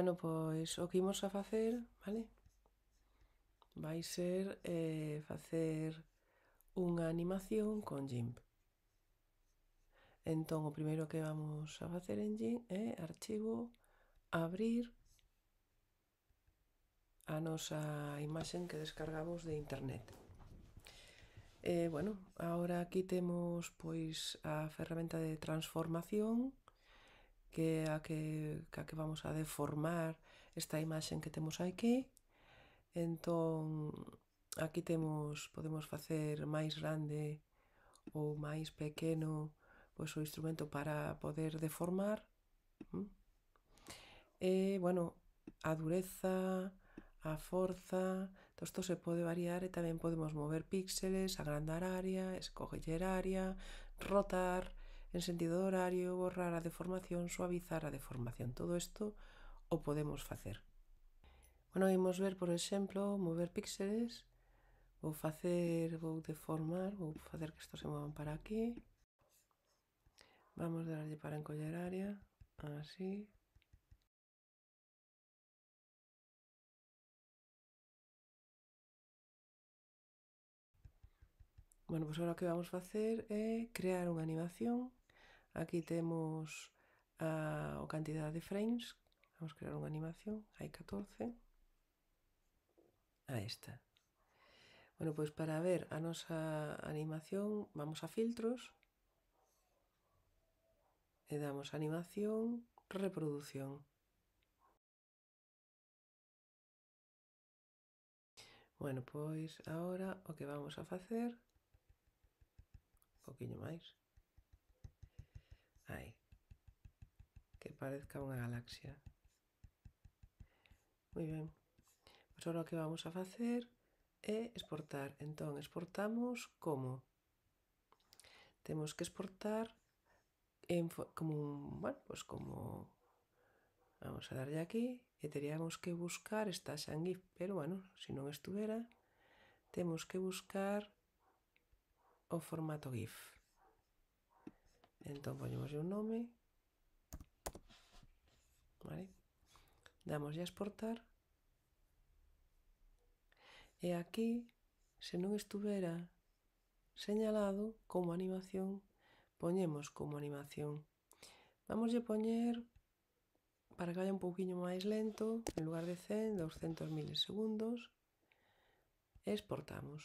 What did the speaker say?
Bueno, pois o que imos a facer, vale? Vai ser eh, facer unha animación con GIMP. Entón, o primeiro que vamos a facer en GIMP é archivo, abrir a nosa imaxen que descargamos de internet. Eh, bueno, ahora aquí temos pois a ferramenta de transformación que é a que, a que vamos a deformar esta imaxen que temos aquí. Entón, aquí temos, podemos facer máis grande ou máis pequeno pois o instrumento para poder deformar. E, bueno, a dureza, a forza, todo isto se pode variar e tamén podemos mover píxeles, agrandar área, escoller área, rotar, en sentido horario, borrar a deformación, suavizar a deformación. Todo isto o podemos facer. Bueno, imos ver, por exemplo, mover píxeles. Vou facer, vou deformar, vou facer que estos se movan para aquí. Vamos darlle para encoller área, así. Bueno, pois pues agora o que vamos facer é crear unha animación Aquí temos a, a cantidade de frames. Vamos crear unha animación. Hai 14. A esta. Bueno, pois para ver a nosa animación vamos a filtros e damos animación, reproducción. Bueno, pois agora o que vamos a facer un poquinho máis hai que parezca unha galaxia. Moi ben. Pois agora o que vamos a facer é exportar. Entón, exportamos como? Temos que exportar en como un, bueno, pois como vamos a darlle aquí e teríamos que buscar esta xangif, pero bueno, se si non estuvera, temos que buscar o formato GIF. Entón ponemos un nome. Vale? Damos a exportar. E aquí, se non estuvera señalado como animación, poñemos como animación. Vamos a poñer para que vaya un pouquiño máis lento, en lugar de 100, 200 milisegundos, exportamos.